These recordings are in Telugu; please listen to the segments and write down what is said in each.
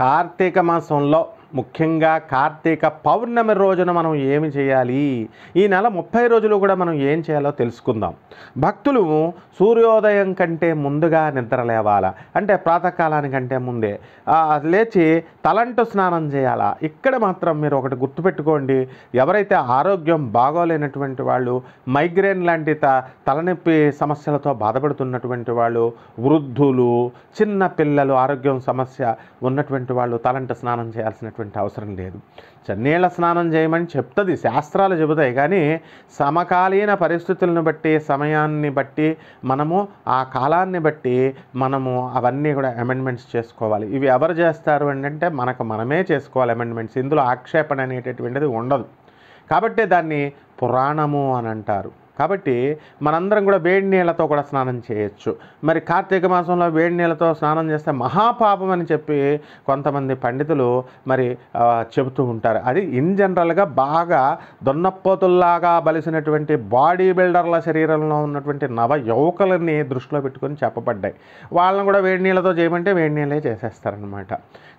కార్తీక మాసంలో ముఖ్యంగా కార్తీక పౌర్ణమి రోజున మనం ఏమి చేయాలి ఈ నెల ముప్పై రోజులు కూడా మనం ఏం చేయాలో తెలుసుకుందాం భక్తులు సూర్యోదయం కంటే ముందుగా నిద్ర లేవాల అంటే ప్రాతకాలానికంటే ముందే లేచి తలంటు స్నానం చేయాలా ఇక్కడ మాత్రం మీరు ఒకటి గుర్తుపెట్టుకోండి ఎవరైతే ఆరోగ్యం బాగోలేనటువంటి వాళ్ళు మైగ్రేన్ లాంటి త తలనొప్పి సమస్యలతో బాధపడుతున్నటువంటి వాళ్ళు వృద్ధులు చిన్న పిల్లలు ఆరోగ్యం సమస్య ఉన్నటువంటి వాళ్ళు తలంటు స్నానం చేయాల్సిన చేయాల్సినటువంటి అవసరం లేదు చన్నీళ్ళ స్నానం చేయమని చెప్తుంది శాస్త్రాలు చెబుతాయి కానీ సమకాలీన పరిస్థితులను బట్టి సమయాన్ని బట్టి మనము ఆ కాలాన్ని బట్టి మనము అవన్నీ కూడా అమెండ్మెంట్స్ చేసుకోవాలి ఇవి ఎవరు చేస్తారు అంటే మనకు మనమే చేసుకోవాలి అమెండ్మెంట్స్ ఇందులో ఆక్షేపణ అనేటటువంటిది ఉండదు కాబట్టి దాన్ని పురాణము అని అంటారు కాబట్టి మనందరం కూడా వేడి నీళ్ళతో కూడా స్నానం చేయొచ్చు మరి కార్తీక మాసంలో వేడి నీళ్ళతో స్నానం చేస్తే మహాపాపం అని చెప్పి కొంతమంది పండితులు మరి చెబుతూ ఉంటారు అది ఇన్ జనరల్గా బాగా దొన్నపోతుల్లాగా బలిసినటువంటి బాడీ బిల్డర్ల శరీరంలో ఉన్నటువంటి నవ యువకులని దృష్టిలో పెట్టుకొని చెప్పబడ్డాయి వాళ్ళని కూడా వేడి నీళ్ళతో చేయమంటే వేడి నీళ్ళే చేసేస్తారనమాట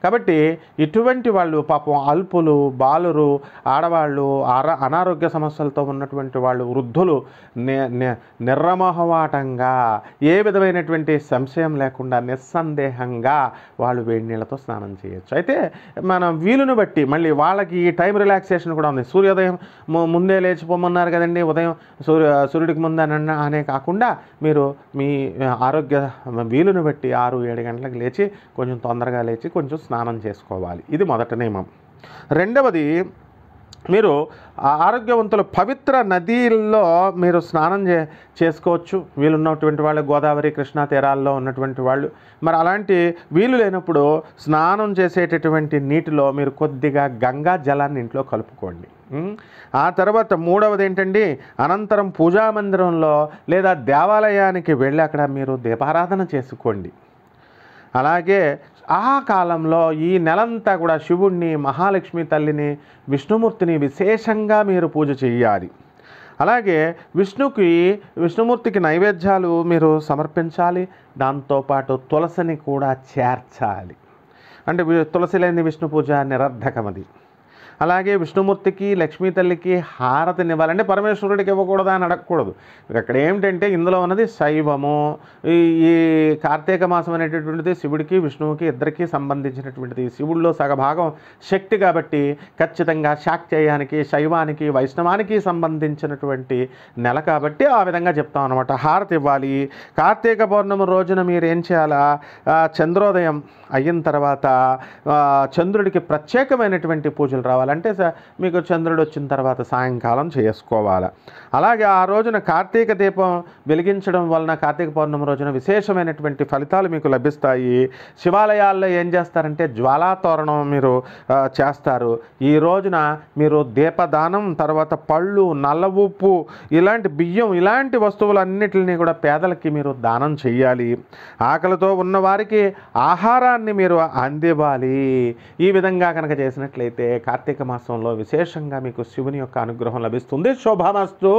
కాబట్టి ఇటువంటి వాళ్ళు పాపం అల్పులు బాలురు ఆడవాళ్ళు అనారోగ్య సమస్యలతో ఉన్నటువంటి వాళ్ళు వృద్ధులు నిర్రమోహవాటంగా ఏ విధమైనటువంటి సంశయం లేకుండా నిస్సందేహంగా వాళ్ళు వేడి నీళ్ళతో స్నానం చేయొచ్చు అయితే మనం వీలును బట్టి మళ్ళీ వాళ్ళకి ఈ టైం రిలాక్సేషన్ కూడా ఉంది సూర్యోదయం ముందే లేచిపోమన్నారు కదండి ఉదయం సూర్య సూర్యుడికి ముందన అనే కాకుండా మీరు మీ ఆరోగ్య వీలును బట్టి ఆరు ఏడు గంటలకు లేచి కొంచెం తొందరగా లేచి కొంచెం స్నానం చేసుకోవాలి ఇది మొదటి నియమం రెండవది మీరు ఆరోగ్యవంతుల పవిత్ర నదీల్లో మీరు స్నానం చే చేసుకోవచ్చు వీలున్నటువంటి వాళ్ళు గోదావరి కృష్ణా తీరాల్లో ఉన్నటువంటి వాళ్ళు మరి అలాంటి వీలు లేనప్పుడు స్నానం చేసేటటువంటి నీటిలో మీరు కొద్దిగా గంగా జలాన్ని ఇంట్లో కలుపుకోండి ఆ తర్వాత మూడవది ఏంటండి అనంతరం పూజా మందిరంలో లేదా దేవాలయానికి వెళ్ళి అక్కడ మీరు దీపారాధన చేసుకోండి అలాగే ఆ కాలంలో ఈ నెలంతా కూడా శివుణ్ణి మహాలక్ష్మి తల్లిని విష్ణుమూర్తిని విశేషంగా మీరు పూజ చేయాలి అలాగే విష్ణుకి విష్ణుమూర్తికి నైవేద్యాలు మీరు సమర్పించాలి దాంతోపాటు తులసిని కూడా చేర్చాలి అంటే తులసి లేని విష్ణు పూజ నిరర్ధకమది అలాగే విష్ణుమూర్తికి లక్ష్మీ తల్లికి హారతినివ్వాలంటే పరమేశ్వరుడికి ఇవ్వకూడదా అని అడగకూడదు అక్కడ ఏమిటంటే ఇందులో ఉన్నది శైవము ఈ కార్తీక మాసం అనేటటువంటిది శివుడికి విష్ణువుకి ఇద్దరికి సంబంధించినటువంటిది శివుడిలో సగభాగం శక్తి కాబట్టి ఖచ్చితంగా శాక్తేయానికి శైవానికి వైష్ణవానికి సంబంధించినటువంటి నెల కాబట్టి ఆ విధంగా చెప్తాం అనమాట హారతి ఇవ్వాలి కార్తీక పౌర్ణమి రోజున మీరు ఏం చేయాలా చంద్రోదయం అయిన తర్వాత చంద్రుడికి ప్రత్యేకమైనటువంటి పూజలు రావాలి అంటే మీకు చంద్రుడు వచ్చిన తర్వాత సాయంకాలం చేసుకోవాలి అలాగే ఆ రోజున కార్తీక దీపం వెలిగించడం వలన కార్తీక పౌర్ణమి రోజున విశేషమైనటువంటి ఫలితాలు మీకు లభిస్తాయి శివాలయాల్లో ఏం చేస్తారంటే జ్వాలా తోరణం మీరు చేస్తారు ఈ రోజున మీరు దీపదానం తర్వాత పళ్ళు నల్ల ఉప్పు ఇలాంటి బియ్యం ఇలాంటి వస్తువులన్నిటిని కూడా పేదలకి మీరు దానం చేయాలి ఆకలితో ఉన్నవారికి ఆహారాన్ని మీరు అందివ్వాలి ఈ విధంగా కనుక చేసినట్లయితే కార్తీక కార్తీక మాసంలో విశేషంగా మీకు శివుని యొక్క అనుగ్రహం లభిస్తుంది శోభామస్తు